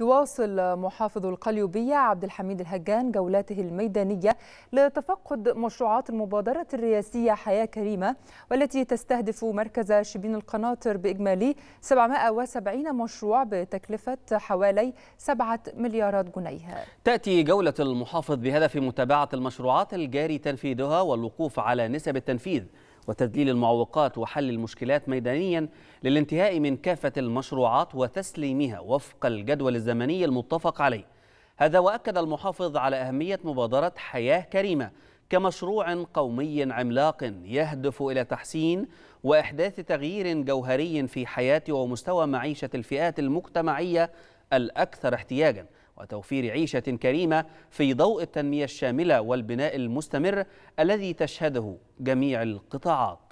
يواصل محافظ القليوبية عبد الحميد الهجان جولاته الميدانية لتفقد مشروعات المبادرة الرئاسية حياة كريمة والتي تستهدف مركز شبين القناطر بإجمالي 770 مشروع بتكلفة حوالي 7 مليارات جنيه تأتي جولة المحافظ بهدف متابعة المشروعات الجاري تنفيذها والوقوف على نسب التنفيذ وتذليل المعوقات وحل المشكلات ميدانيا للانتهاء من كافة المشروعات وتسليمها وفق الجدول الزمني المتفق عليه هذا وأكد المحافظ على أهمية مبادرة حياة كريمة كمشروع قومي عملاق يهدف إلى تحسين وإحداث تغيير جوهري في حياة ومستوى معيشة الفئات المجتمعية الأكثر احتياجاً وتوفير عيشة كريمة في ضوء التنمية الشاملة والبناء المستمر الذي تشهده جميع القطاعات